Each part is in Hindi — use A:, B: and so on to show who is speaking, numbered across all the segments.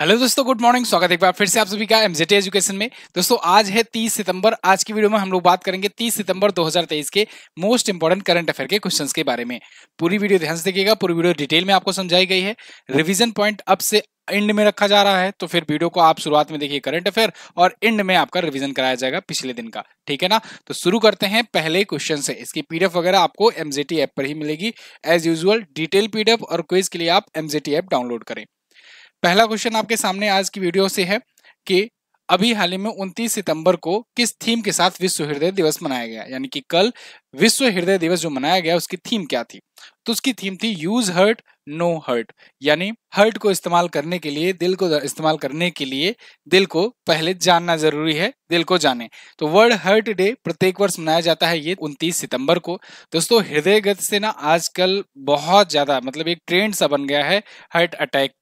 A: हेलो दोस्तों गुड मॉर्निंग स्वागत है एक बार फिर से आप सभी का एमजेटी एजुकेशन में दोस्तों आज है 30 सितंबर आज की वीडियो में हम लोग बात करेंगे 30 सितंबर 2023 के मोस्ट इंपॉर्टेंट करंट अफेयर के क्वेश्चंस के बारे में पूरी वीडियो ध्यान से देखिएगा पूरी वीडियो डिटेल में आपको समझाई गई है रिविजन पॉइंट अब से एंड में रखा जा रहा है तो फिर वीडियो को आप शुरुआत में देखिए करंट अफेयर और एंड में आपका रिवीजन कराया जाएगा पिछले दिन का ठीक है ना तो शुरू करते हैं पहले क्वेश्चन से इसकी पीडीएफ वगैरह आपको एमजेटी ऐप पर ही मिलेगी एज यूजल डिटेल पीडीएफ और क्विज के लिए आप एमजेटी ऐप डाउनलोड करें पहला क्वेश्चन आपके सामने आज की वीडियो से है कि अभी हाल ही में 29 सितंबर को किस थीम के साथ विश्व हृदय दिवस मनाया गया यानी कि कल विश्व हृदय दिवस जो मनाया गया उसकी थीम क्या थी तो उसकी थीम थी यूज हर्ट नो हर्ट यानी हर्ट को इस्तेमाल करने के लिए दिल को इस्तेमाल करने के लिए दिल को पहले जानना जरूरी है दिल को जाने तो वर्ल्ड हर्ट डे प्रत्येक वर्ष मनाया जाता है ये 29 सितंबर को दोस्तों हृदय गति से ना आजकल बहुत ज्यादा मतलब एक ट्रेंड सा बन गया है हर्ट अटैक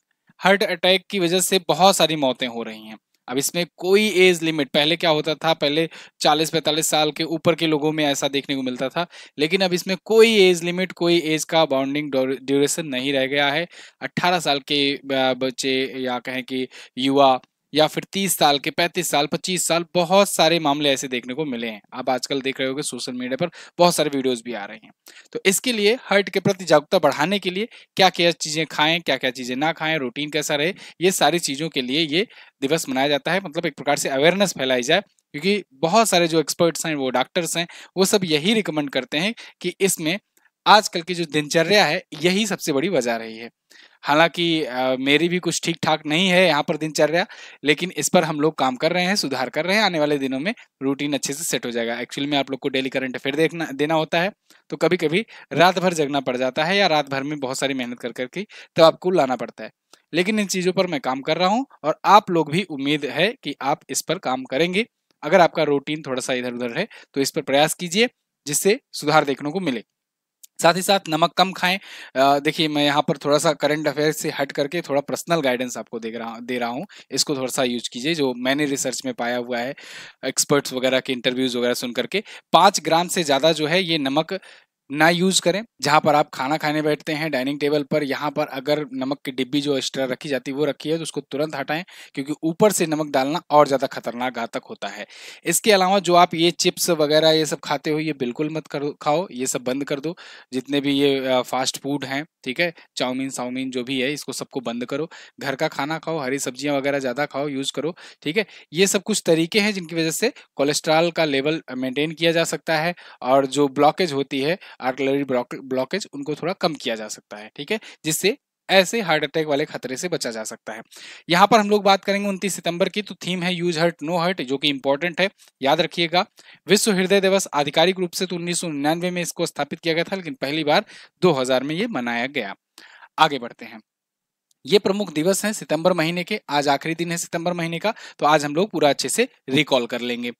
A: हार्ट अटैक की वजह से बहुत सारी मौतें हो रही हैं अब इसमें कोई एज लिमिट पहले क्या होता था पहले 40-45 साल के ऊपर के लोगों में ऐसा देखने को मिलता था लेकिन अब इसमें कोई एज लिमिट कोई एज का बाउंडिंग ड्यूरेशन नहीं रह गया है 18 साल के बच्चे या कहें कि युवा या फिर तीस साल के पैंतीस साल पच्चीस साल बहुत सारे मामले ऐसे देखने को मिले हैं आप आजकल देख रहे हो सोशल मीडिया पर बहुत सारे वीडियोस भी आ रहे हैं तो इसके लिए हर्ट के प्रति जागरूकता बढ़ाने के लिए क्या क्या चीज़ें खाएं क्या क्या चीज़ें ना खाएं रूटीन कैसा रहे ये सारी चीज़ों के लिए ये दिवस मनाया जाता है मतलब एक प्रकार से अवेयरनेस फैलाई जाए क्योंकि बहुत सारे जो एक्सपर्ट्स हैं वो डॉक्टर्स हैं वो सब यही रिकमेंड करते हैं कि इसमें आजकल की जो दिनचर्या है यही सबसे बड़ी वजह रही है हालांकि मेरी भी कुछ ठीक ठाक नहीं है यहाँ पर दिनचर्या लेकिन इस पर हम लोग काम कर रहे हैं सुधार कर रहे हैं आने वाले दिनों में रूटीन अच्छे से सेट हो जाएगा एक्चुअली में आप लोग को डेली करंट अफेयर देखना देना होता है तो कभी कभी रात भर जगना पड़ जाता है या रात भर में बहुत सारी मेहनत कर करके तब आपको लाना पड़ता है लेकिन इन चीज़ों पर मैं काम कर रहा हूँ और आप लोग भी उम्मीद है कि आप इस पर काम करेंगे अगर आपका रूटीन थोड़ा सा इधर उधर है तो इस पर प्रयास कीजिए जिससे सुधार देखने को मिले साथ ही साथ नमक कम खाएं देखिए मैं यहाँ पर थोड़ा सा करंट अफेयर से हट करके थोड़ा पर्सनल गाइडेंस आपको दे रहा दे रहा हूँ इसको थोड़ा सा यूज कीजिए जो मैंने रिसर्च में पाया हुआ है एक्सपर्ट्स वगैरह के इंटरव्यूज वगैरह सुन करके पाँच ग्राम से ज़्यादा जो है ये नमक ना यूज़ करें जहाँ पर आप खाना खाने बैठते हैं डाइनिंग टेबल पर यहाँ पर अगर नमक की डिब्बी जो एक्स्ट्रा रखी जाती है वो रखी है तो उसको तुरंत हटाएं क्योंकि ऊपर से नमक डालना और ज़्यादा खतरनाक घातक होता है इसके अलावा जो आप ये चिप्स वगैरह ये सब खाते हो ये बिल्कुल मत करो खाओ ये सब बंद कर दो जितने भी ये फास्ट फूड हैं ठीक है चाउमीन साउमीन जो भी है इसको सबको बंद करो घर का खाना खाओ हरी सब्जियाँ वगैरह ज़्यादा खाओ यूज़ करो ठीक है ये सब कुछ तरीके हैं जिनकी वजह से कोलेस्ट्रॉल का लेवल मेंटेन किया जा सकता है और जो ब्लॉकेज होती है आर्कलरी ब्लॉकेज उनको थोड़ा कम किया जा सकता है ठीक है जिससे ऐसे हार्ट अटैक वाले खतरे से बचा जा सकता है यहाँ पर हम लोग बात करेंगे उनतीस सितंबर की तो थीम है यूज हर्ट नो हर्ट जो कि इंपॉर्टेंट है याद रखिएगा विश्व हृदय दिवस आधिकारिक रूप से तो उन्नीस में इसको स्थापित किया गया था लेकिन पहली बार 2000 में ये मनाया गया आगे बढ़ते हैं ये प्रमुख दिवस हैं सितंबर महीने के आज आखिरी दिन है सितंबर महीने का तो आज हम लोग पूरा अच्छे से रिकॉल कर लेंगे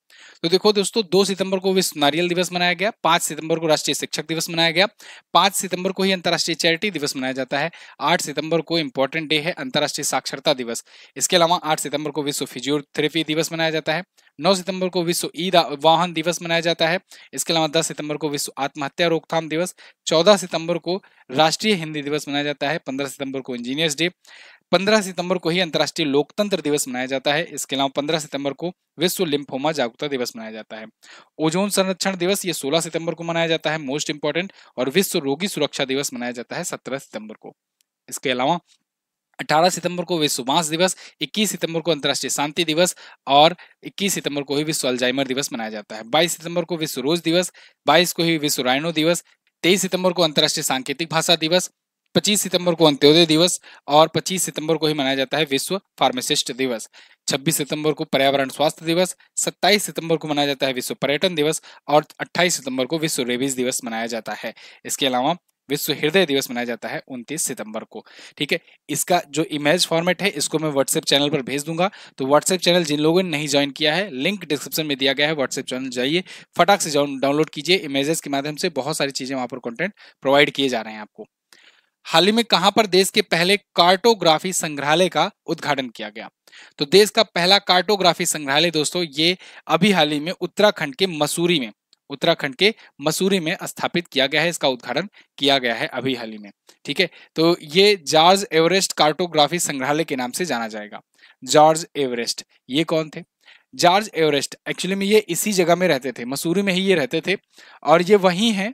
A: तो देखो दोस्तों दो सितंबर को विश्व नारियल दिवस मनाया गया पांच सितंबर को राष्ट्रीय शिक्षक दिवस मनाया गया पांच सितंबर को ही अंतर्राष्ट्रीय चैरिटी दिवस मनाया जाता है आठ सितंबर को इंपॉर्टेंट डे है अंतर्राष्ट्रीय साक्षरता दिवस इसके अलावा आठ सितंबर को विश्व फिजियोथेरेपी दिवस मनाया जाता है 9 सितंबर को विश्व ई वाहन दिवस मनाया जाता है इसके अलावा 10 सितंबर को विश्व आत्महत्या रोकथाम दिवस 14 सितंबर को राष्ट्रीय हिंदी दिवस मनाया जाता है 15 सितंबर को इंजीनियर्स डे 15 सितंबर को ही अंतर्राष्ट्रीय लोकतंत्र दिवस मनाया जाता है इसके अलावा 15 सितंबर को विश्व लिम्फोमा जागरूकता दिवस मनाया जाता है ओजोन संरक्षण दिवस ये 16 सितंबर को मनाया जाता है मोस्ट इंपॉर्टेंट और विश्व रोगी सुरक्षा दिवस मनाया जाता है सत्रह सितंबर को इसके अलावा 18 सितंबर को विश्व बांस दिवस 21 सितंबर को अंतर्राष्ट्रीय शांति दिवस और 21 सितंबर को ही विश्व अल्जाइमर दिवस मनाया जाता है 22 सितंबर को विश्व रोज दिवस 22 को ही विश्व रायनो दिवस 23 सितंबर को अंतर्राष्ट्रीय सांकेतिक भाषा दिवस 25 सितंबर को अंत्योदय दिवस और 25 सितंबर को ही मनाया जाता है विश्व फार्मासिस्ट दिवस 26 सितंबर को पर्यावरण स्वास्थ्य दिवस 27 सितंबर को मनाया जाता है विश्व पर्यटन दिवस और 28 सितंबर को विश्व रेबीज दिवस मनाया जाता है इसके अलावा विश्व हृदय दिवस मनाया जाता है 29 सितंबर को ठीक है इसका जो इमेज फॉर्मेट है इसको मैं व्हाट्सएप चैनल पर भेज दूंगा तो व्हाट्सएप चैनल जिन लोगों ने नहीं ज्वाइन किया है लिंक डिस्क्रिप्शन में दिया गया है व्हाट्सएप चैनल जाइए फटाक से डाउनलोड कीजिए इमेजेस के माध्यम से बहुत सारी चीजें वहां पर कॉन्टेंट प्रोवाइड किए जा रहे हैं आपको हाल ही में कहां पर देश के पहले कार्टोग्राफी संग्रहालय का उद्घाटन किया गया तो देश का पहला कार्टोग्राफी संग्रहालय दोस्तों ये अभी हाल ही में उत्तराखंड के मसूरी में उत्तराखंड के मसूरी में स्थापित किया गया है इसका उद्घाटन किया गया है अभी हाल ही में ठीक है तो ये जॉर्ज एवरेस्ट कार्टोग्राफी संग्रहालय के नाम से जाना जाएगा जॉर्ज एवरेस्ट ये कौन थे जॉर्ज एवरेस्ट एक्चुअली में ये इसी जगह में रहते थे मसूरी में ही ये रहते थे और ये वही है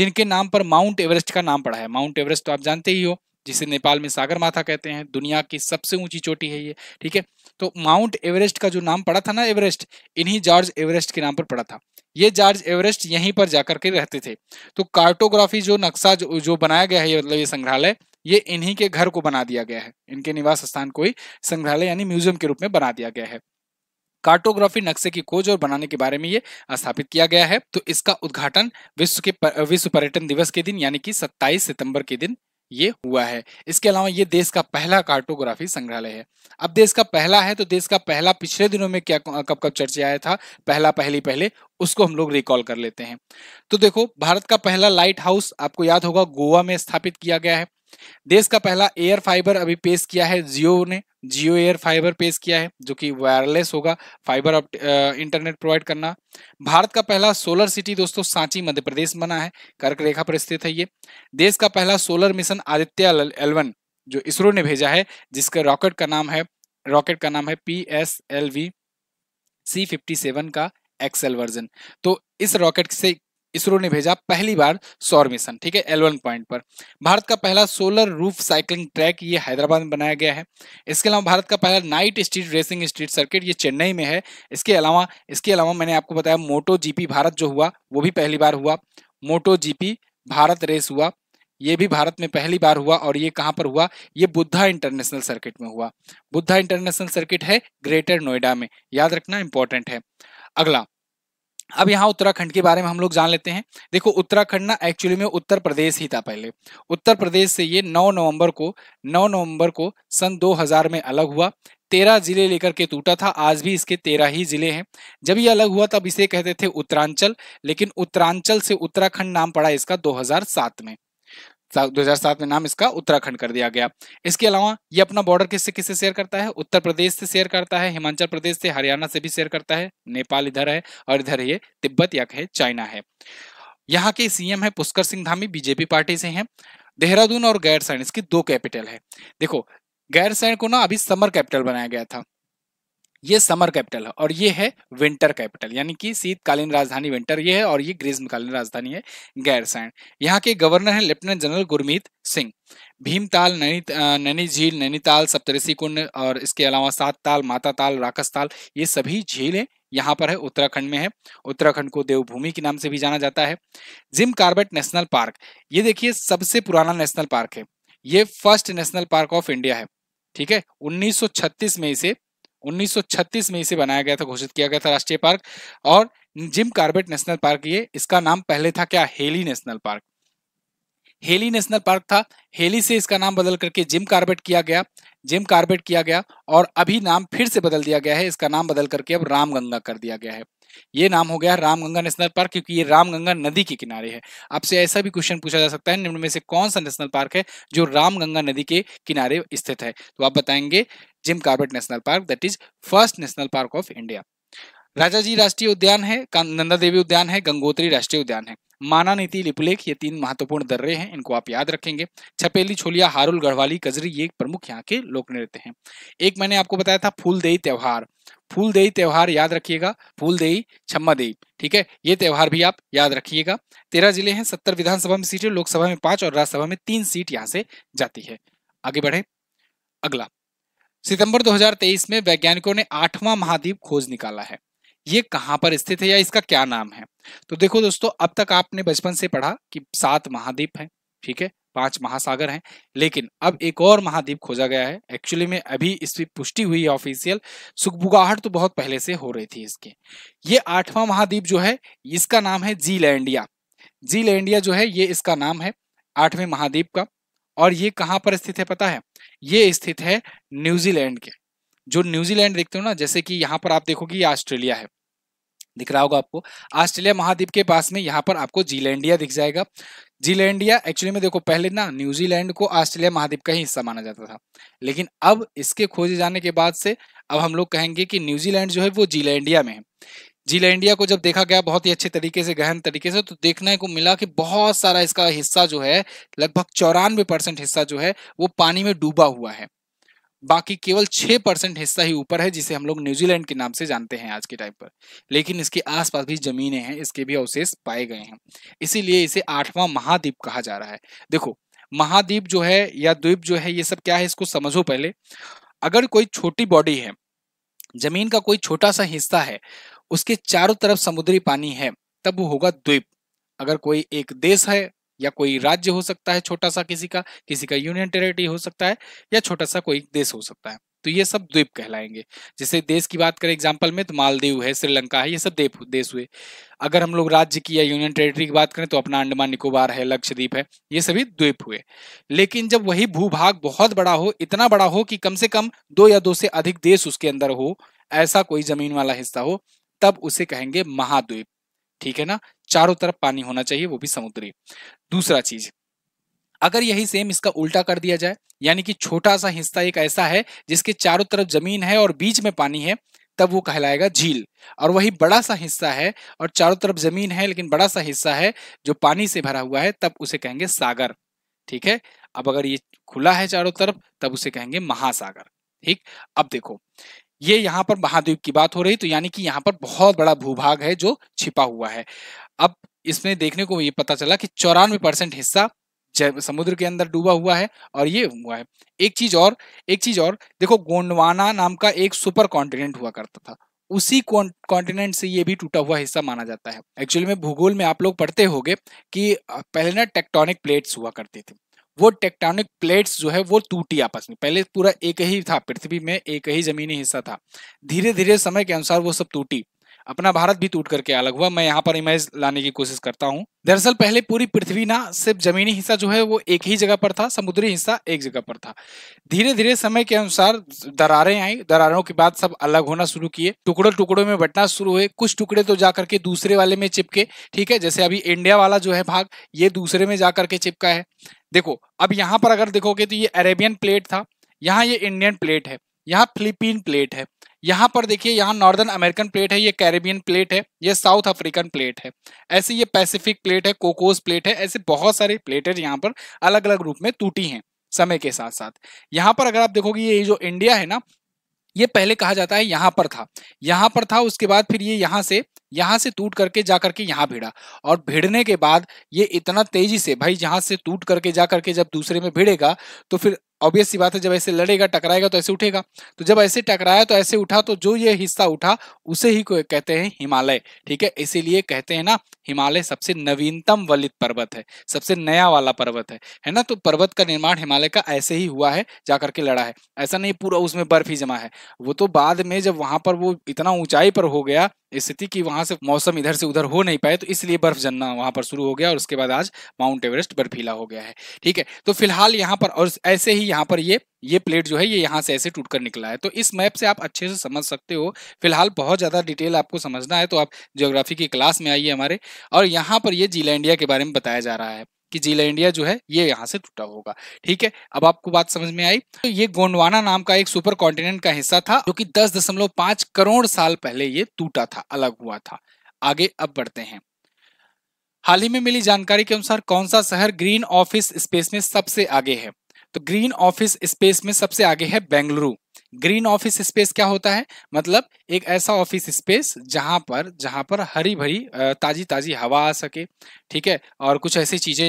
A: जिनके नाम पर माउंट एवरेस्ट का नाम पड़ा है माउंट एवरेस्ट तो आप जानते ही हो जिसे नेपाल में सागर माथा कहते हैं दुनिया की सबसे ऊंची चोटी है ये ठीक है तो माउंट एवरेस्ट का जो नाम पड़ा था ना एवरेस्ट इन्हीं जॉर्ज एवरेस्ट के नाम पर पड़ा था ये जॉर्ज एवरेस्ट यहीं पर जाकर के रहते थे तो कार्टोग्राफी जो नक्शा जो, जो बनाया गया है मतलब ये संग्रहालय ये इन्हीं के घर को बना दिया गया है इनके निवास स्थान को ही संग्रहालय यानी म्यूजियम के रूप में बना दिया गया है कार्टोग्राफी नक्शे की खोज और बनाने के बारे में ये स्थापित किया गया है तो इसका उद्घाटन विश्व के पर, विश्व पर्यटन दिवस के दिन यानी कि 27 सितंबर के दिन ये हुआ है इसके अलावा ये देश का पहला कार्टोग्राफी संग्रहालय है अब देश का पहला है तो देश का पहला पिछले दिनों में क्या कब कब चर्चा आया था पहला पहली पहले उसको हम लोग रिकॉल कर लेते हैं तो देखो भारत का पहला लाइट हाउस आपको याद होगा गोवा में स्थापित किया गया है देश का पहला एयर फाइबर अभी पेश किया है जियो ने जियो एयर फाइबर पेश किया है जो कि वायरलेस होगा फाइबर इंटरनेट प्रोवाइड करना भारत का पहला सोलर सिटी दोस्तों सांची मध्य प्रदेश बना है कर्क रेखा पर स्थित है ये देश का पहला सोलर मिशन आदित्य एलवन जो इसरो ने भेजा है जिसके रॉकेट का नाम है रॉकेट का नाम है P S L V C fifty seven का एक्सएल वर्जन तो इस रॉकेट से इसरो ने भेजा पहली बार सौर मिशन ठीक है एलवन पॉइंट पर भारत का पहला सोलर रूफ साइकिलिंग ट्रैक ये हैदराबाद में बनाया गया है इसके अलावा भारत का पहला night street racing street circuit ये चेन्नई में है इसके अलावा इसके अलावा मैंने आपको बताया मोटो जीपी भारत जो हुआ वो भी पहली बार हुआ मोटो जीपी भारत रेस हुआ ये भी भारत में पहली बार हुआ और ये कहाँ पर हुआ ये बुद्धा इंटरनेशनल सर्किट में हुआ बुद्धा इंटरनेशनल सर्किट है ग्रेटर नोएडा में याद रखना इंपॉर्टेंट है अगला अब यहाँ उत्तराखंड के बारे में हम लोग जान लेते हैं देखो उत्तराखंड ना एक्चुअली में उत्तर प्रदेश ही था पहले उत्तर प्रदेश से ये 9 नवंबर को 9 नवंबर को सन 2000 में अलग हुआ तेरह जिले लेकर के टूटा था आज भी इसके तेरह ही जिले हैं जब ये अलग हुआ तब इसे कहते थे उत्तरांचल लेकिन उत्तरांचल से उत्तराखंड नाम पड़ा इसका 2007 में 2007 में नाम इसका उत्तराखंड कर दिया गया इसके अलावा ये अपना बॉर्डर किससे किससे शेयर करता है उत्तर प्रदेश से शेयर करता है हिमाचल प्रदेश से हरियाणा से भी शेयर करता है नेपाल इधर है और इधर ये तिब्बत या कहे चाइना है यहाँ के सीएम है पुष्कर सिंह धामी बीजेपी पार्टी से है देहरादून और गैरसैन इसकी दो कैपिटल है देखो गैरसैन को ना अभी समर कैपिटल बनाया गया था ये समर कैपिटल है और ये है विंटर कैपिटल यानी कि शीतकालीन राजधानी विंटर ये है और ये ग्रीष्मकालीन राजधानी है गैरसैंड यहाँ के गवर्नर हैं लेफ्टिनेंट जनरल गुरमीत सिंह भीमताल नैनी नैनी झील नैनीताल सप्तऋषि कुंड और इसके अलावा सात ताल माता ताल राकस ताल ये सभी झील यहाँ पर है उत्तराखंड में है उत्तराखंड को देवभूमि के नाम से भी जाना जाता है जिम कार्बेट नेशनल पार्क ये देखिए सबसे पुराना नेशनल पार्क है ये first national park of India है ठीक है 1936 में इसे 1936 में इसे बनाया गया था घोषित किया गया था राष्ट्रीय पार्क और जिम कार्बेट नेशनल पार्क ये इसका नाम पहले था क्या Hailey national park Hailey national park था हेली से इसका नाम बदल करके जिम कार्बेट किया गया जिम कार्बेट किया गया और अभी नाम फिर से बदल दिया गया है इसका नाम बदल करके अब रामगंगा कर दिया गया है ये नाम हो गया रामगंगा नेशनल पार्क क्योंकि ये रामगंगा नदी के किनारे है आपसे ऐसा भी क्वेश्चन पूछा जा सकता है निम्न में से कौन सा नेशनल पार्क है जो रामगंगा नदी के किनारे स्थित है तो आप बताएंगे Jim Corbett national park that is first national park of India Rajaji राष्ट्रीय उद्यान है नंदा देवी उद्यान है गंगोत्री राष्ट्रीय उद्यान है माना नीति लिपुलेख ये तीन महत्वपूर्ण दर्रे हैं इनको आप याद रखेंगे छपेली छोलिया हारुल गढ़वाली कजरी ये प्रमुख यहाँ के लोक नृत्य हैं एक मैंने आपको बताया था फूलदेई त्यौहार फूलदेई त्यौहार याद रखिएगा फूलदेई छम्मा देई ठीक है ये त्यौहार भी आप याद रखिएगा तेरह जिले हैं सत्तर विधानसभा में सीटें लोकसभा में पांच और राज्यसभा में तीन सीट यहाँ से जाती है आगे बढ़े अगला सितंबर 2023 में वैज्ञानिकों ने आठवां महाद्वीप खोज निकाला है ये कहाँ पर स्थित है या इसका क्या नाम है तो देखो दोस्तों अब तक आपने बचपन से पढ़ा कि सात महाद्वीप हैं ठीक है पांच महासागर हैं लेकिन अब एक और महाद्वीप खोजा गया है एक्चुअली में अभी इसकी पुष्टि हुई है ऑफिशियल सुखबुगाहट तो बहुत पहले से हो रही थी इसके ये आठवां महाद्वीप जो है इसका नाम है जीलैंडिया जीलैंडिया जी लैंडिया जो है ये इसका नाम है आठवें महाद्वीप का और ये कहाँ पर स्थित है पता है ये स्थित है न्यूजीलैंड के जो न्यूजीलैंड देखते हो ना जैसे कि यहाँ पर आप देखोगे ये ऑस्ट्रेलिया है दिख रहा होगा आपको ऑस्ट्रेलिया महाद्वीप के पास में यहाँ पर आपको जीलैंडिया दिख जाएगा जीलैंडिया एक्चुअली में देखो पहले ना न्यूजीलैंड को ऑस्ट्रेलिया महाद्वीप का ही हिस्सा माना जाता था लेकिन अब इसके खोजे जाने के बाद से अब हम लोग कहेंगे कि न्यूजीलैंड जो है वो जीलैंडिया में है जीलैंडिया को जब देखा गया बहुत ही अच्छे तरीके से गहन तरीके से तो देखने को मिला कि बहुत सारा इसका हिस्सा जो है लगभग चौरानवे परसेंट हिस्सा जो है वो पानी में डूबा हुआ है बाकी केवल छह परसेंट हिस्सा ही ऊपर है जिसे हम लोग न्यूजीलैंड के नाम से जानते हैं आज के टाइम पर लेकिन इसके आसपास भी जमीनें हैं इसके भी अवशेष पाए गए हैं इसीलिए इसे आठवां महाद्वीप कहा जा रहा है देखो महाद्वीप जो है या द्वीप जो है ये सब क्या है इसको समझो पहले अगर कोई छोटी बॉडी है जमीन का कोई छोटा सा हिस्सा है उसके चारों तरफ समुद्री पानी है तब वो होगा द्वीप अगर कोई एक देश है या कोई राज्य हो सकता है छोटा सा किसी का किसी का यूनियन टेरिटरी हो सकता है या छोटा सा कोई देश हो सकता है तो ये सब द्वीप कहलाएंगे जैसे देश की बात करें एग्जाम्पल में तो मालदीव है श्रीलंका है ये सब देव देश हुए अगर हम लोग राज्य की या यूनियन टेरिटरी की बात करें तो अपना अंडमान निकोबार है लक्षद्वीप है ये सभी द्वीप हुए लेकिन जब वही भूभाग बहुत बड़ा हो इतना बड़ा हो कि कम से कम दो या दो से अधिक देश उसके अंदर हो ऐसा कोई जमीन वाला हिस्सा हो तब उसे कहेंगे महाद्वीप ठीक है ना चारों तरफ पानी होना चाहिए वो भी समुद्री दूसरा चीज अगर यही सेम इसका उल्टा कर दिया जाए यानी कि छोटा सा हिस्सा एक ऐसा है जिसके चारों तरफ जमीन है और बीच में पानी है तब वो कहलाएगा झील और वही बड़ा सा हिस्सा है और चारों तरफ जमीन है लेकिन बड़ा सा हिस्सा है जो पानी से भरा हुआ है तब उसे कहेंगे सागर ठीक है अब अगर ये खुला है चारों तरफ तब उसे कहेंगे महासागर ठीक अब देखो ये यहाँ पर महाद्वीप की बात हो रही तो यानी कि यहाँ पर बहुत बड़ा भूभाग है जो छिपा हुआ है अब इसमें देखने को ये पता चला कि चौरानवे परसेंट हिस्सा समुद्र के अंदर डूबा हुआ है और ये हुआ है एक चीज और एक चीज और देखो गोंडवाना नाम का एक सुपर कॉन्टिनेंट हुआ करता था उसी कॉन्टिनेंट से ये भी टूटा हुआ हिस्सा माना जाता है एक्चुअली में भूगोल में आप लोग पढ़ते होंगे कि पहले ना टेक्टोनिक प्लेट्स हुआ करती थी वो टेक्टोनिक प्लेट्स जो है वो टूटी आपस में पहले पूरा एक ही था पृथ्वी में एक ही जमीनी हिस्सा था धीरे धीरे समय के अनुसार वो सब टूटी अपना भारत भी टूट करके अलग हुआ मैं यहाँ पर इमेज लाने की कोशिश करता हूँ दरअसल पहले पूरी पृथ्वी ना सिर्फ जमीनी हिस्सा जो है वो एक ही जगह पर था समुद्री हिस्सा एक जगह पर था धीरे धीरे समय के अनुसार दरारें आई दरारों के बाद सब अलग होना शुरू किए टुकड़ों टुकड़ों में बटना शुरू हुए कुछ टुकड़े तो जाकर के दूसरे वाले में चिपके ठीक है जैसे अभी इंडिया वाला जो है भाग ये दूसरे में जाकर के चिपका है देखो अब यहाँ पर अगर देखोगे तो ये अरेबियन प्लेट था यहाँ ये इंडियन प्लेट है यहाँ फिलीपीन प्लेट है यहाँ पर देखिए यहाँ नॉर्दर्न अमेरिकन प्लेट है ये कैरेबियन प्लेट है ये साउथ अफ्रीकन प्लेट है ऐसे ये पैसिफिक प्लेट है कोकोस प्लेट है ऐसे बहुत सारे प्लेटें यहाँ पर अलग अलग रूप में टूटी हैं समय के साथ साथ यहाँ पर अगर आप देखोगे ये जो इंडिया है ना ये पहले कहा जाता है यहाँ पर था यहाँ पर था उसके बाद फिर ये यहाँ से यहाँ से टूट करके जा करके यहाँ भिड़ा और भिड़ने के बाद ये इतना तेजी से भाई जहाँ से टूट करके जा करके जब दूसरे में भिड़ेगा तो फिर ऑब्वियस सी बात है जब ऐसे लड़ेगा टकराएगा तो ऐसे उठेगा तो जब ऐसे टकराया तो ऐसे उठा तो जो ये हिस्सा उठा उसे ही कहते हैं हिमालय ठीक है इसीलिए कहते हैं ना हिमालय सबसे नवीनतम वलित पर्वत है सबसे नया वाला पर्वत है है ना तो पर्वत का निर्माण हिमालय का ऐसे ही हुआ है जाकर के लड़ा है ऐसा नहीं पूरा उसमें बर्फ ही जमा है वो तो बाद में जब वहां पर वो इतना ऊंचाई पर हो गया स्थिति की वहां से मौसम इधर से उधर हो नहीं पाए तो इसलिए बर्फ जन्ना वहां पर शुरू हो गया और उसके बाद आज माउंट एवरेस्ट बर्फीला हो गया है ठीक है तो फिलहाल यहाँ पर और ऐसे ही यहाँ पर ये ये प्लेट जो है ये यहाँ से ऐसे टूटकर निकला है तो इस मैप से आप अच्छे से समझ सकते हो फिलहाल बहुत ज़्यादा डिटेल आपको समझना है तो आप ज्योग्राफी की क्लास में आइए हमारे और यहाँ पर ये जिला इंडिया के बारे में बताया जा रहा है कि जिला इंडिया जो है ये यहाँ से टूटा होगा ठीक है अब आपको बात समझ में आई तो ये गोंडवाना नाम का एक सुपर कॉन्टिनेंट का हिस्सा था जो कि 10.5 करोड़ साल पहले ये टूटा था अलग हुआ था आगे अब बढ़ते हैं हाल ही में मिली जानकारी के अनुसार कौन सा शहर ग्रीन ऑफिस स्पेस में सबसे आगे है तो ग्रीन ऑफिस स्पेस में सबसे आगे है बेंगलुरु ग्रीन ऑफिस स्पेस क्या होता है मतलब एक ऐसा ऑफिस स्पेस जहां पर जहां पर हरी भरी ताजी ताजी हवा आ सके ठीक है और कुछ ऐसी चीजें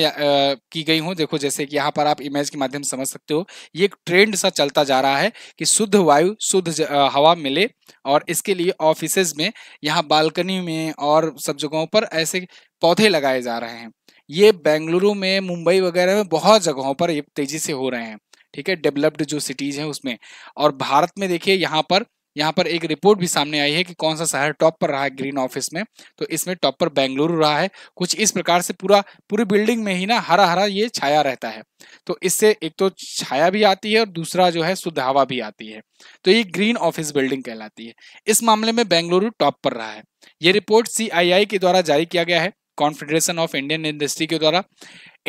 A: की गई हो देखो जैसे कि यहाँ पर आप इमेज के माध्यम समझ सकते हो ये एक ट्रेंड सा चलता जा रहा है कि शुद्ध वायु शुद्ध हवा मिले और इसके लिए ऑफिस में यहाँ बालकनी में और सब जगहों पर ऐसे पौधे लगाए जा रहे हैं ये बेंगलुरु में मुंबई वगैरह में बहुत जगहों पर ये तेजी से हो रहे हैं ठीक है डेवलप्ड जो सिटीज हैं उसमें और भारत में देखिए यहाँ पर यहाँ पर एक रिपोर्ट भी सामने आई है कि कौन सा शहर टॉप पर रहा है ग्रीन ऑफिस में तो इसमें टॉप पर बेंगलुरु रहा है कुछ इस प्रकार से पूरा पूरी बिल्डिंग में ही ना हरा हरा ये छाया रहता है तो इससे एक तो छाया भी आती है और दूसरा जो है शुद्ध हवा भी आती है तो ये ग्रीन ऑफिस बिल्डिंग कहलाती है इस मामले में बेंगलुरु टॉप पर रहा है ये रिपोर्ट सी के द्वारा जारी किया गया है कॉन्फेडरेशन ऑफ इंडियन इंडस्ट्री के द्वारा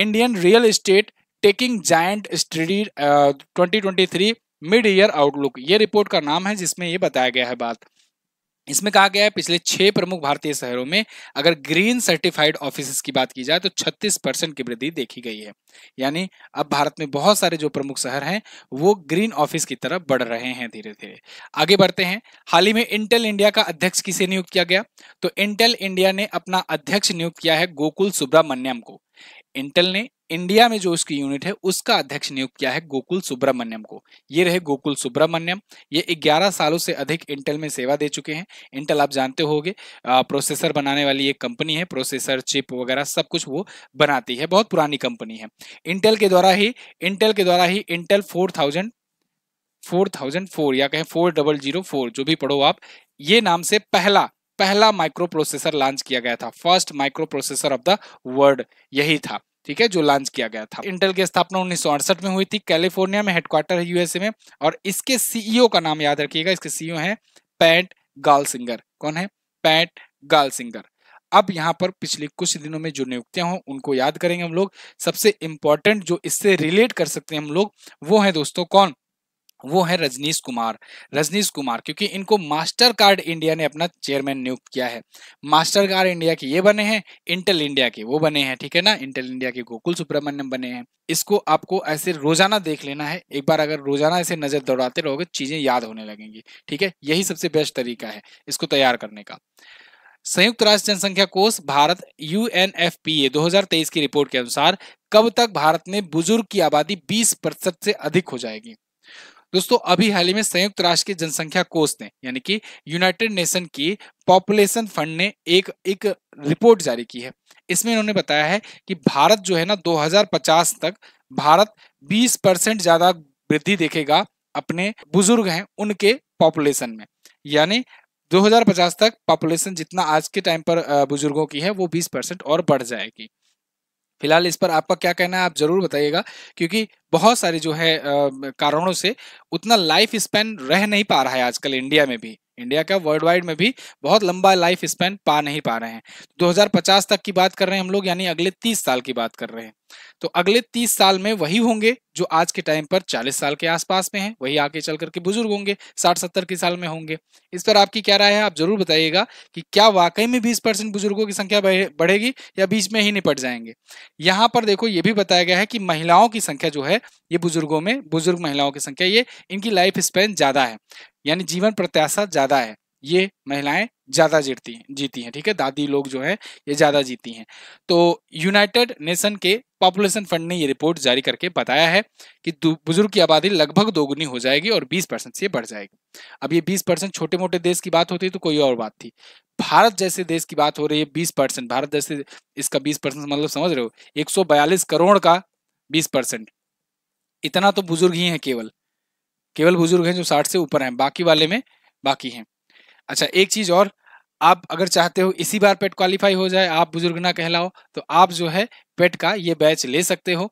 A: Indian real estate taking giant study twenty twenty three mid year outlook ये रिपोर्ट का नाम है जिसमें ये बताया गया है बात इसमें कहा गया है पिछले छह प्रमुख भारतीय शहरों में अगर ग्रीन सर्टिफाइड ऑफिस की बात की जाए तो 36 परसेंट की वृद्धि देखी गई है यानी अब भारत में बहुत सारे जो प्रमुख शहर हैं वो ग्रीन ऑफिस की तरफ बढ़ रहे हैं धीरे धीरे आगे बढ़ते हैं हाल ही में इंटेल इंडिया का अध्यक्ष किसे नियुक्त किया गया तो इंटेल इंडिया ने अपना अध्यक्ष नियुक्त किया है गोकुल सुब्रमण्यम को इंटेल ने इंडिया में जो उसकी यूनिट है उसका अध्यक्ष नियुक्त किया है गोकुल सुब्रमण्यम को ये रहे गोकुल सुब्रमण्यम ये 11 सालों से अधिक इंटेल में सेवा दे चुके हैं इंटेल आप जानते होंगे प्रोसेसर बनाने वाली एक कंपनी है प्रोसेसर चिप वगैरह सब कुछ वो बनाती है बहुत पुरानी कंपनी है इंटेल के द्वारा ही इंटेल के द्वारा ही इंटेल फोर थाउजेंड या कहें फोर जो भी पढ़ो आप ये नाम से पहला पहला माइक्रो प्रोसेसर लॉन्च किया गया था first microprocessor of the world यही था ठीक है जो लॉन्च किया गया था इंटेल की स्थापना उन्नीस में हुई थी कैलिफोर्निया में हेडक्वार्टर है यूएसए में और इसके सीईओ e का नाम याद रखिएगा इसके सीईओ है पैट गाल सिंगर कौन है पैट गाल सिंगर अब यहाँ पर पिछले कुछ दिनों में जो नियुक्तियां हो उनको याद करेंगे हम लोग सबसे इंपॉर्टेंट जो इससे रिलेट कर सकते हैं हम लोग वो है दोस्तों कौन वो है रजनीश कुमार रजनीश कुमार क्योंकि इनको मास्टर कार्ड इंडिया ने अपना चेयरमैन नियुक्त किया है मास्टर कार्ड इंडिया के ये बने हैं इंटेल इंडिया के वो बने हैं ठीक है ना इंटेल इंडिया के गोकुल सुब्रमण्यम बने हैं इसको आपको ऐसे रोजाना देख लेना है एक बार अगर रोजाना ऐसे नजर दौड़ाते रहोगे चीजें याद होने लगेंगी ठीक है यही सबसे बेस्ट तरीका है इसको तैयार करने का संयुक्त राष्ट्र जनसंख्या कोष Bharat U N F P A दो की रिपोर्ट के अनुसार कब तक भारत में बुजुर्ग की आबादी 20 प्रतिशत से अधिक हो जाएगी दोस्तों अभी हाल ही में संयुक्त राष्ट्र के जनसंख्या कोष ने यानी कि यूनाइटेड नेशन की पॉपुलेशन फंड ने एक एक रिपोर्ट जारी की है इसमें इन्होंने बताया है कि भारत जो है ना 2050 तक भारत 20 परसेंट ज्यादा वृद्धि देखेगा अपने बुजुर्ग हैं उनके पॉपुलेशन में यानी 2050 तक पॉपुलेशन जितना आज के टाइम पर बुजुर्गों की है वो 20 परसेंट और बढ़ जाएगी फिलहाल इस पर आपका क्या कहना है आप जरूर बताइएगा क्योंकि बहुत सारे जो है कारणों से उतना लाइफ स्पेन रह नहीं पा रहा है आजकल इंडिया में भी इंडिया का वर्ल्ड वाइड में भी बहुत लंबा लाइफ स्पेन पा नहीं पा रहे हैं 2050 तक की बात कर रहे हैं हम लोग यानी अगले 30 साल की बात कर रहे हैं तो अगले 30 साल में वही होंगे जो आज के टाइम पर 40 साल के आसपास में हैं वही आगे चल करके बुजुर्ग होंगे 60-70 के साल में होंगे इस पर आपकी क्या राय है आप जरूर बताइएगा कि क्या वाकई में 20 परसेंट बुजुर्गों की संख्या बढ़ेगी या बीच में ही निपट जाएंगे यहां पर देखो ये भी बताया गया है कि महिलाओं की संख्या जो है ये बुजुर्गों में बुजुर्ग महिलाओं की संख्या ये इनकी लाइफ स्पेन ज्यादा है यानी जीवन प्रत्याशा ज्यादा है ये महिलाएं ज्यादा जीतती हैं जीती हैं ठीक है दादी लोग जो है ये ज्यादा जीती हैं तो यूनाइटेड नेशन के पॉपुलेशन फंड ने ये रिपोर्ट जारी करके बताया है कि बुजुर्ग की आबादी लगभग दोगुनी हो जाएगी और 20 परसेंट से बढ़ जाएगी अब ये 20 परसेंट छोटे मोटे देश की बात होती है तो कोई और बात थी भारत जैसे देश की बात हो रही है बीस परसेंट भारत जैसे इसका बीस परसेंट मतलब समझ रहे हो एक करोड़ का बीस परसेंट इतना तो बुजुर्ग ही है केवल केवल बुजुर्ग हैं जो साठ से ऊपर हैं बाकी वाले में बाकी हैं अच्छा एक चीज और आप अगर चाहते हो इसी बार पेट क्वालिफाई हो जाए आप बुजुर्ग ना कहलाओ तो आप जो है पेट का ये बैच ले सकते हो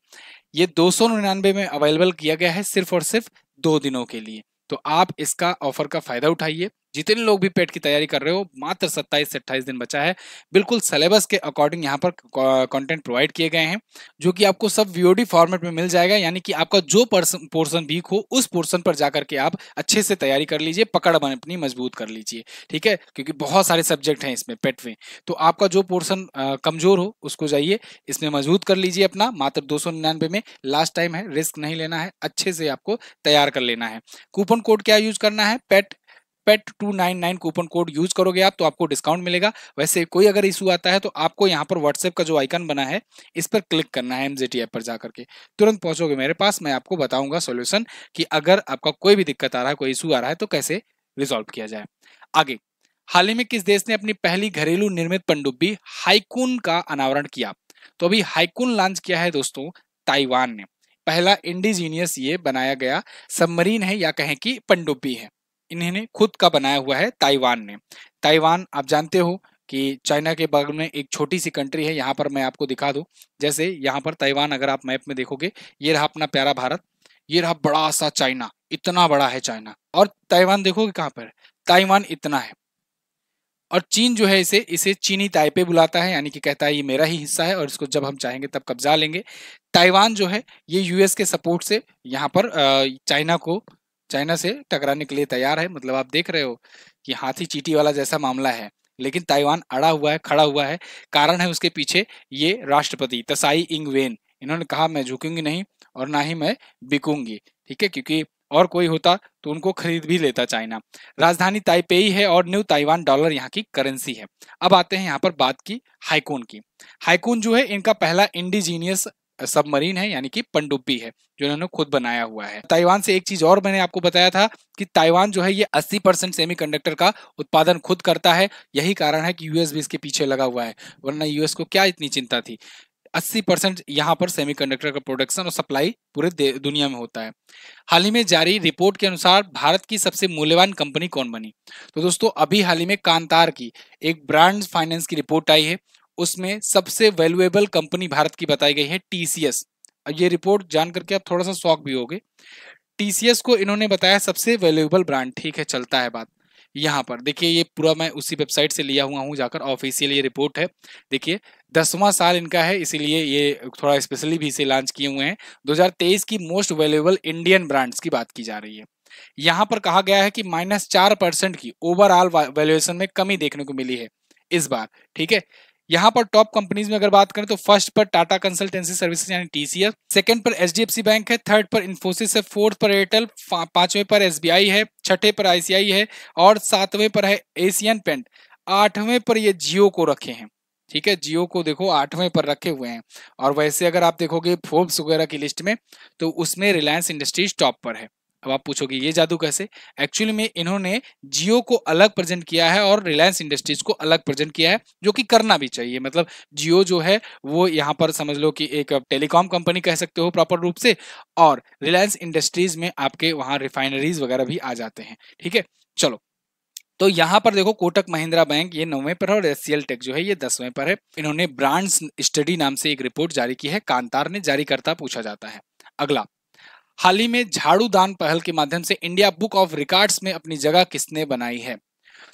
A: ये दो में अवेलेबल किया गया है सिर्फ और सिर्फ दो दिनों के लिए तो आप इसका ऑफर का फायदा उठाइए जितने लोग भी पेट की तैयारी कर रहे हो मात्र 27 से 28 दिन बचा है बिल्कुल सिलेबस के अकॉर्डिंग यहाँ पर कंटेंट प्रोवाइड किए गए हैं जो कि आपको सब वीओडी फॉर्मेट में मिल जाएगा यानी कि आपका जो पोर्सन वीक हो उस पोर्सन पर जाकर के आप अच्छे से तैयारी कर लीजिए पकड़ बन अपनी मजबूत कर लीजिए ठीक है क्योंकि बहुत सारे सब्जेक्ट हैं इसमें पेट में तो आपका जो पोर्सन कमजोर हो उसको जाइए इसमें मजबूत कर लीजिए अपना मात्र दो में लास्ट टाइम है रिस्क नहीं लेना है अच्छे से आपको तैयार कर लेना है कूपन कोड क्या यूज करना है pet pet two nine nine coupon code use करोगे आप तो आपको डिस्काउंट मिलेगा वैसे कोई अगर इशू आता है तो आपको यहाँ पर व्हाट्सएप का जो आइकन बना है इस पर क्लिक करना है एमजेटी ऐप पर जाकर के तुरंत पहुंचोगे मेरे पास मैं आपको बताऊंगा सोल्यूशन की अगर आपका कोई भी दिक्कत आ रहा है कोई इशू आ रहा है तो कैसे रिजोल्व किया जाए आगे हाल ही में किस देश ने अपनी पहली घरेलू निर्मित पंडुब्बी हाइकून का अनावरण किया तो अभी हाइकून लॉन्च किया है दोस्तों ताइवान ने पहला इंडिजीनियस ये बनाया गया सबमरीन है या कहें कि पनडुब्बी है इन्हें खुद का बनाया हुआ है ताइवान ने ताइवान आप जानते हो कि चाइना के बगल में एक छोटी सी कंट्री है यहाँ पर मैं आपको दिखा दूँ जैसे यहाँ पर ताइवान अगर आप मैप में देखोगे ये रहा अपना प्यारा भारत ये रहा बड़ा सा चाइना इतना बड़ा है चाइना और ताइवान देखोगे कहाँ पर ताइवान इतना है और चीन जो है इसे इसे चीनी ताइपे बुलाता है यानी कि कहता है ये मेरा ही हिस्सा है और इसको जब हम चाहेंगे तब कब्जा लेंगे ताइवान जो है ये यूएस के सपोर्ट से यहाँ पर चाइना को चाइना से टकराने के लिए तैयार है मतलब आप देख रहे हो कि हाथी चीटी वाला जैसा मामला है लेकिन ताइवान अड़ा हुआ है खड़ा हुआ है कारण है उसके पीछे ये राष्ट्रपति तसाई इंग वेन इन्होंने कहा मैं झुकूंगी नहीं और ना ही मैं बिकूंगी ठीक है क्योंकि और कोई होता तो उनको खरीद भी लेता चाइना राजधानी ताइपेई है और न्यू ताइवान डॉलर यहाँ की करेंसी है अब आते हैं यहाँ पर बात की हाइकून की हाइकून जो है इनका पहला इंडिजीनियस सबमरीन है यानी कि पनडुब्बी है जो इन्होंने खुद बनाया हुआ है ताइवान से एक चीज और मैंने आपको बताया था कि ताइवान जो है ये 80 परसेंट सेमी का उत्पादन खुद करता है यही कारण है कि यूएस भी इसके पीछे लगा हुआ है वरना यूएस को क्या इतनी चिंता थी 80 परसेंट यहाँ पर कंडक्टर का प्रोडक्शन और सप्लाई पूरे दुनिया में होता है हाल ही में जारी रिपोर्ट के अनुसार भारत की सबसे मूल्यवान कंपनी कौन बनी तो दोस्तों अभी हाल ही में कांतार की एक ब्रांड फाइनेंस की रिपोर्ट आई है उसमें सबसे वैल्यूएबल कंपनी भारत की बताई गई है टीसीएस ये रिपोर्ट जान करके आप थोड़ा सा शौक भी हो टीसीएस को इन्होंने बताया सबसे वैल्यूएबल ब्रांड ठीक है चलता है बात यहाँ पर देखिए ये पूरा मैं उसी वेबसाइट से लिया हुआ हूँ जाकर ऑफिशियल ये रिपोर्ट है देखिए दसवां साल इनका है इसीलिए ये थोड़ा स्पेशली भी इसे लॉन्च किए हुए हैं 2023 की मोस्ट वैल्यूएबल इंडियन ब्रांड्स की बात की जा रही है यहाँ पर कहा गया है कि माइनस चार परसेंट की ओवरऑल वैल्यूएशन में कमी देखने को मिली है इस बार ठीक है यहाँ पर टॉप कंपनीज में अगर बात करें तो फर्स्ट पर टाटा कंसल्टेंसी सर्विसेज यानी टीसीएस सेकंड पर एचडीएफसी बैंक है थर्ड पर इन्फोसिस है फोर्थ पर एयरटेल पांचवें पर एसबीआई है छठे पर आईसीआई है और सातवें पर है एशियन पेंट आठवें पर ये जियो को रखे हैं ठीक है जियो को देखो आठवें पर रखे हुए हैं और वैसे अगर आप देखोगे फोर्ब्स वगैरह की लिस्ट में तो उसमें रिलायंस इंडस्ट्रीज टॉप पर है अब आप पूछोगे ये जादू कैसे एक्चुअली में इन्होंने जियो को अलग प्रेजेंट किया है और रिलायंस इंडस्ट्रीज को अलग प्रेजेंट किया है जो कि करना भी चाहिए मतलब जियो जो है वो यहाँ पर समझ लो कि एक टेलीकॉम कंपनी कह सकते हो प्रॉपर रूप से और रिलायंस इंडस्ट्रीज में आपके वहाँ रिफाइनरीज वगैरह भी आ जाते हैं ठीक है चलो तो यहाँ पर देखो कोटक महिंद्रा बैंक ये नौवें पर है और एस टेक जो है ये दसवें पर है इन्होंने ब्रांड्स स्टडी नाम से एक रिपोर्ट जारी की है कांतार ने जारी करता पूछा जाता है अगला हाल ही में झाड़ू दान पहल के माध्यम से इंडिया बुक ऑफ रिकॉर्ड्स में अपनी जगह किसने बनाई है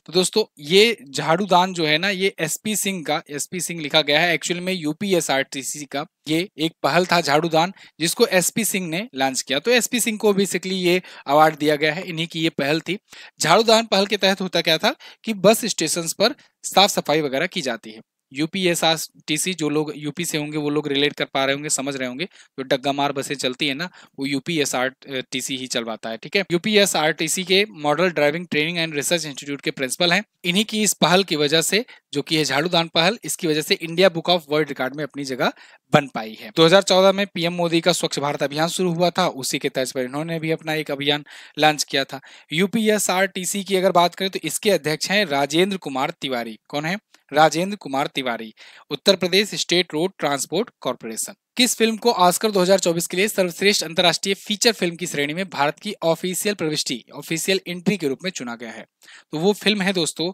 A: तो दोस्तों ये झाड़ू दान जो है ना ये एसपी सिंह का एसपी सिंह लिखा गया है एक्चुअल में यूपीएसआरटीसी का ये एक पहल था झाड़ू दान जिसको एसपी सिंह ने लॉन्च किया तो एसपी सिंह को बेसिकली ये अवार्ड दिया गया है इन्हीं की ये पहल थी झाड़ू दान पहल के तहत होता क्या था कि बस स्टेशन पर साफ सफाई वगैरह की जाती है यूपीएसआरटीसी जो लोग यूपी से होंगे वो लोग रिलेट कर पा रहे होंगे समझ रहे होंगे जो डग्गा मार बसें चलती है ना वो यूपीएसआरटीसी ही चलवाता है ठीक है यूपीएसआरटीसी के model driving training and research institute के प्रिंसिपल हैं इन्हीं की इस पहल की वजह से जो कि है झाड़ू दान पहल इसकी वजह से India book of world record में अपनी जगह बन पाई है 2014 में पीएम मोदी का स्वच्छ भारत अभियान शुरू हुआ था उसी के तर्ज पर इन्होंने भी अपना एक अभियान लॉन्च किया था यूपीएसआरटीसी की अगर बात करें तो इसके अध्यक्ष हैं राजेंद्र कुमार तिवारी कौन है Rajendra Kumar Tiwari Uttar Pradesh state road transport corporation किस फिल्म को ऑस्कर 2024 के लिए सर्वश्रेष्ठ अंतर्राष्ट्रीय फीचर फिल्म की श्रेणी में भारत की ऑफिशियल प्रविष्टि ऑफिशियल एंट्री के रूप में चुना गया है तो वो फिल्म है दोस्तों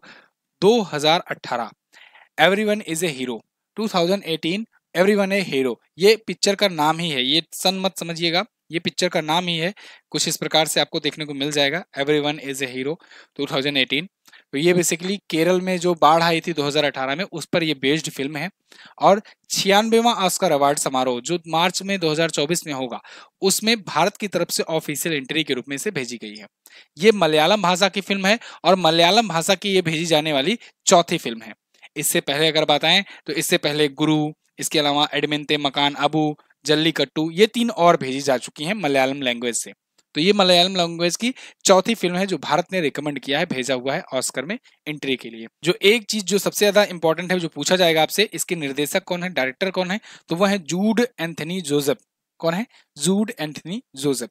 A: 2018 everyone is a hero 2018 everyone a hero ये पिक्चर का नाम ही है ये सन मत समझिएगा ये पिक्चर का नाम ही है कुछ इस प्रकार से आपको देखने को मिल जाएगा एवरीवन इज ए हीरो तो ये बेसिकली केरल में जो बाढ़ आई थी 2018 में उस पर ये बेस्ड फिल्म है और छियानवेवा ऑस्कर अवार्ड समारोह जो मार्च में 2024 में होगा उसमें भारत की तरफ से ऑफिशियल एंट्री के रूप में से भेजी गई है ये मलयालम भाषा की फिल्म है और मलयालम भाषा की ये भेजी जाने वाली चौथी फिल्म है इससे पहले अगर बताएं तो इससे पहले गुरु इसके अलावा एडमिनते मकान अबू जल्ली कट्टू ये तीन और भेजी जा चुकी हैं मलयालम लैंग्वेज से तो ये मलयालम लैंग्वेज की चौथी फिल्म है जो भारत ने रिकमेंड किया है भेजा हुआ है ऑस्कर में एंट्री के लिए जो एक चीज जो सबसे ज्यादा इंपॉर्टेंट है जो पूछा जाएगा आपसे इसके निर्देशक कौन है डायरेक्टर कौन है तो वह है जूड एंथनी जोजफ कौन है जूड एंथनी जोजफ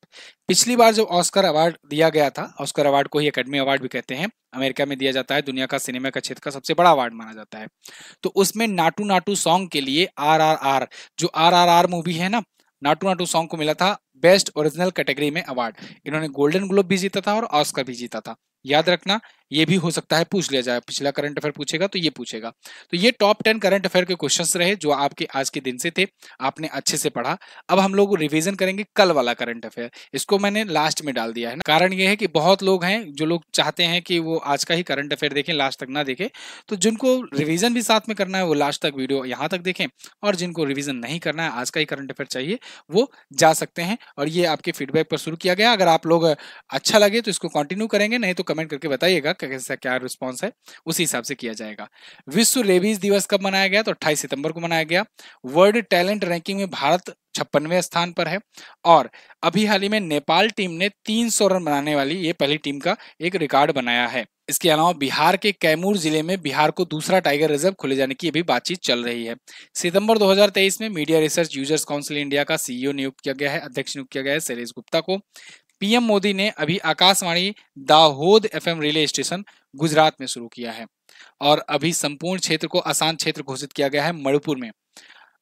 A: पिछली बार जब ऑस्कर अवार्ड दिया गया था ऑस्कर अवार्ड को ही अकेडमी अवार्ड भी कहते हैं अमेरिका में दिया जाता है दुनिया का सिनेमा का क्षेत्र का सबसे बड़ा अवार्ड माना जाता है तो उसमें नाटू नाटू सॉन्ग के लिए आर आर आर जो आर आर आर मूवी है ना नाटू नाटू सॉन्ग को मिला था बेस्ट ओरिजिनल कैटेगरी में अवार्ड इन्होंने गोल्डन ग्लोब भी जीता था और ऑस्कर भी जीता था याद रखना ये भी हो सकता है पूछ लिया जाए पिछला करंट अफेयर पूछेगा तो ये पूछेगा तो ये टॉप टेन करंट अफेयर के क्वेश्चन रहे जो आपके आज के दिन से थे आपने अच्छे से पढ़ा अब हम लोग रिविजन करेंगे कल वाला करंट अफेयर इसको मैंने लास्ट में डाल दिया है कारण ये है कि बहुत लोग हैं जो लोग चाहते हैं कि वो आज का ही करंट अफेयर देखें लास्ट तक ना देखें तो जिनको रिविजन भी साथ में करना है वो लास्ट तक वीडियो यहाँ तक देखें और जिनको रिविजन नहीं करना है आज का ही करंट अफेयर चाहिए वो जा सकते हैं और ये आपके फीडबैक पर शुरू किया गया अगर आप लोग अच्छा लगे तो इसको कंटिन्यू करेंगे नहीं तो कमेंट करके बताइएगा कैसा क्या रिस्पॉन्स है उसी हिसाब से किया जाएगा विश्व रेबीज दिवस कब मनाया गया तो अट्ठाईस सितंबर को मनाया गया वर्ल्ड टैलेंट रैंकिंग में भारत छप्पनवे स्थान पर है और अभी हाल ही में नेपाल टीम ने 300 रन बनाने वाली ये पहली टीम का एक रिकॉर्ड बनाया है इसके अलावा बिहार के कैमूर जिले में बिहार को दूसरा टाइगर रिजर्व खोले जाने की अभी बातचीत चल रही है सितंबर 2023 में media research users council India का सीईओ e नियुक्त किया गया है अध्यक्ष नियुक्त किया गया है शैलेश गुप्ता को पीएम मोदी ने अभी Akashvani Dahod FM relay station Gujarat में शुरू किया है और अभी संपूर्ण क्षेत्र को आसान क्षेत्र घोषित किया गया है मणिपुर में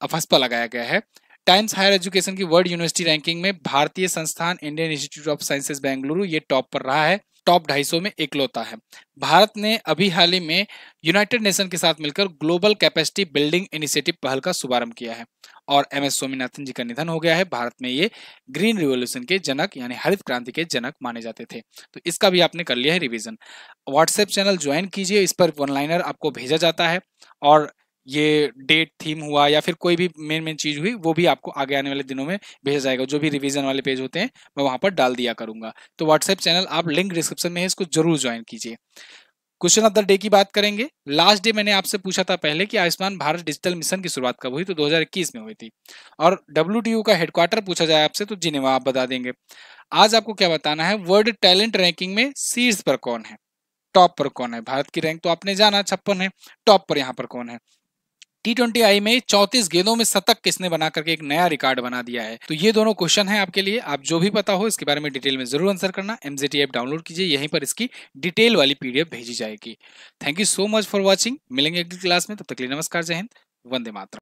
A: अफस्पा लगाया गया है टाइम्स हायर एजुकेशन की वर्ल्ड यूनिवर्सिटी रैंकिंग में भारतीय संस्थान Indian institute of sciences Bengaluru ये टॉप पर रहा है टॉप ढाई में इकलौता है भारत ने अभी हाल ही में यूनाइटेड नेशन के साथ मिलकर ग्लोबल कैपेसिटी बिल्डिंग इनिशिएटिव पहल का शुभारंभ किया है और एम एस स्वामीनाथन जी का निधन हो गया है भारत में ये ग्रीन रिवोल्यूशन के जनक यानी हरित क्रांति के जनक माने जाते थे तो इसका भी आपने कर लिया है रिविजन व्हाट्सएप चैनल ज्वाइन कीजिए इस पर वन लाइनर आपको भेजा जाता है और ये डेट थीम हुआ या फिर कोई भी मेन मेन चीज़ हुई वो भी आपको आगे आने वाले दिनों में भेजा जाएगा जो भी रिवीजन वाले पेज होते हैं मैं वहां पर डाल दिया करूंगा तो व्हाट्सएप चैनल आप लिंक डिस्क्रिप्शन में है इसको जरूर ज्वाइन कीजिए क्वेश्चन ऑफ द डे की बात करेंगे लास्ट डे मैंने आपसे पूछा था पहले कि आयुष्मान भारत डिजिटल मिशन की शुरुआत कब हुई तो 2021 में हुई थी और डब्ल्यू का हेडक्वार्टर पूछा जाए आपसे तो जिनेवा आप बता देंगे आज आपको क्या बताना है वर्ल्ड टैलेंट रैंकिंग में शीर्ष पर कौन है टॉप पर कौन है भारत की रैंक तो आपने जाना छप्पन है टॉप पर यहाँ पर कौन है टी ट्वेंटी आई में चौतीस गेंदों में शतक किसने बना करके एक नया रिकॉर्ड बना दिया है तो ये दोनों क्वेश्चन है आपके लिए आप जो भी पता हो इसके बारे में डिटेल में जरूर आंसर करना एमजेटी ऐप डाउनलोड कीजिए यहीं पर इसकी डिटेल वाली पीडीएफ भेजी जाएगी thank you so much for watching मिलेंगे अगली क्लास में तब तक लिए नमस्कार जय हिंद वंदे मातर